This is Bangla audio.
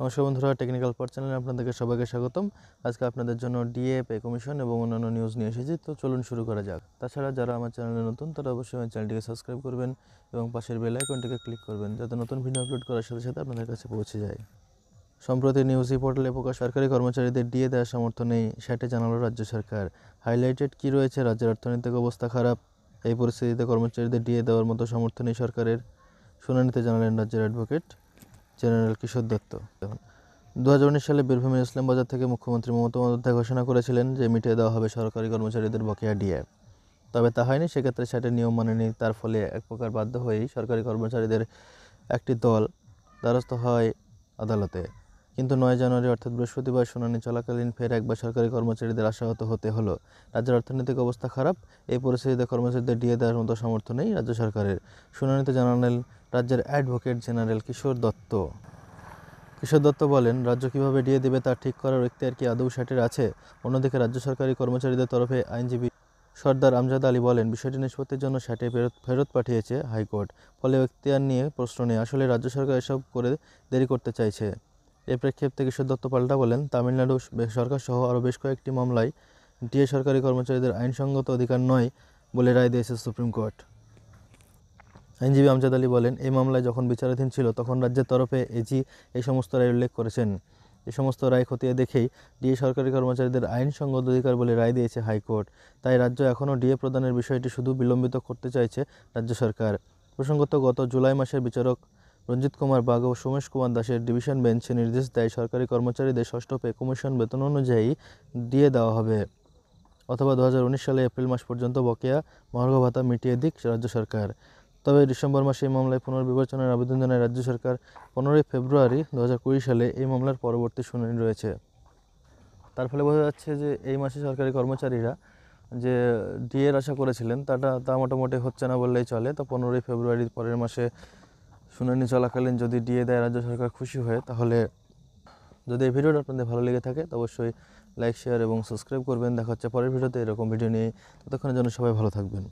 নমস্কার বন্ধুরা টেকনিক্যাল পার চ্যানেলে আপনাদেরকে সবাইকে স্বাগতম আজকে আপনাদের জন্য ডিএ এ কমিশন এবং অন্যান্য নিউজ নিয়ে এসেছি তো চলুন শুরু করা যাক তাছাড়া যারা আমার চ্যানেলে নতুন তারা অবশ্যই আমার চ্যানেলটিকে সাবস্ক্রাইব করবেন এবং পাশের বেল আইকনটিকে ক্লিক করবেন যাতে নতুন ভিডিও আপলোড করার সাথে সাথে আপনাদের কাছে পৌঁছে যায় সম্প্রতি নিউজি পোর্টালে প্রকাশ সরকারি কর্মচারীদের ডিএ দেওয়ার সমর্থন নেই সেটা জানালো রাজ্য সরকার হাইলাইটেড কী রয়েছে রাজ্যের অর্থনৈতিক অবস্থা খারাপ এই পরিস্থিতিতে কর্মচারীদের ডিএ দেওয়ার মতো সামর্থ্য নেই সরকারের শুনানিতে জানালেন রাজ্যের অ্যাডভোকেট জেনারেল কিশোর দত্ত দু হাজার উনিশ সালে বীরভূমের ইসলাম বাজার থেকে মুখ্যমন্ত্রী মমতা বন্দ্যোপাধ্যায় ঘোষণা করেছিলেন যে মিটিয়ে দেওয়া হবে সরকারি কর্মচারীদের বকেয়া ডিএ তবে তা হয়নি সেক্ষেত্রে সেটা নিয়ম মানেনি তার ফলে এক প্রকার বাধ্য হয়েই সরকারি কর্মচারীদের একটি দল দ্বারস্থ হয় আদালতে কিন্তু নয় জানুয়ারি অর্থাৎ বৃহস্পতিবার শুনানি চলাকালীন ফের একবার সরকারি কর্মচারীদের আশাহত হতে হলো রাজ্যের অর্থনৈতিক অবস্থা খারাপ এই পরিস্থিতিতে কর্মচারীদের ডিএ দেওয়ার মতো সামর্থ্য নেই রাজ্য সরকারের শুনানিতে জানালেন রাজ্যের অ্যাডভোকেট জেনারেল কিশোর দত্ত কিশোর দত্ত বলেন রাজ্য কীভাবে ডিএ দেবে তা ঠিক করার আর কি আদৌ সাটের আছে অন্যদিকে রাজ্য সরকারি কর্মচারীদের তরফে আইনজীবী সর্দার আমজাদ আলী বলেন বিষয়টি নিষ্পত্তির জন্য সাটে ফেরত ফেরত পাঠিয়েছে হাইকোর্ট ফলে এখতিয়ার নিয়ে প্রশ্ন নেই আসলে রাজ্য সরকার এসব করে দেরি করতে চাইছে এ প্রেক্ষেপ কিশোর দত্ত পাল্টা বলেন তামিলনাড়ু সরকার সহ আরও বেশ কয়েকটি মামলায় ডিএ সরকারি কর্মচারীদের আইনসঙ্গত অধিকার নয় বলে রায় দিয়েছে সুপ্রিম কোর্ট আইনজীবী আমজাদ আলী বলেন এই মামলায় যখন বিচারাধীন ছিল তখন রাজ্যের তরফে এজি এই সমস্ত রায় উল্লেখ করেছেন এ সমস্ত রায় খতিয়ে দেখেই ডিএ সরকারি কর্মচারীদের আইনসঙ্গত অধিকার বলে রায় দিয়েছে হাইকোর্ট তাই রাজ্য এখনও ডিএ প্রদানের বিষয়টি শুধু বিলম্বিত করতে চাইছে রাজ্য সরকার প্রসঙ্গত গত জুলাই মাসের বিচারক রঞ্জিত কুমার বাঘ ও সোমেশ কুমার দাসের ডিভিশন বেঞ্চে নির্দেশ দেয় সরকারি কর্মচারীদের ষষ্ঠ পে কমিশন বেতন অনুযায়ী দিয়ে দেওয়া হবে অথবা দু সালে এপ্রিল মাস পর্যন্ত বকেয়া মহার্ঘ ভাতা মিটিয়ে দিক রাজ্য সরকার তবে ডিসেম্বর মাসে এই মামলায় পুনর্বিবেচনার আবেদন জানায় রাজ্য সরকার পনেরোই ফেব্রুয়ারি দু সালে এই মামলার পরবর্তী শুনানি রয়েছে তার ফলে বোঝা যাচ্ছে যে এই মাসে সরকারি কর্মচারীরা যে ডিএর আশা করেছিলেন তাটা তা মোটামুটি হচ্ছে না বললেই চলে তো পনেরোই ফেব্রুয়ারি পরের মাসে শুনানি চলাকালীন যদি দিয়ে দেয় রাজ্য সরকার খুশি হয় তাহলে যদি এই ভিডিওটা আপনাদের ভালো লেগে থাকে তো অবশ্যই লাইক শেয়ার এবং সাবস্ক্রাইব করবেন দেখা হচ্ছে পরের ভিডিওতে এরকম ভিডিও নিয়ে ততক্ষণের জন্য সবাই ভালো থাকবেন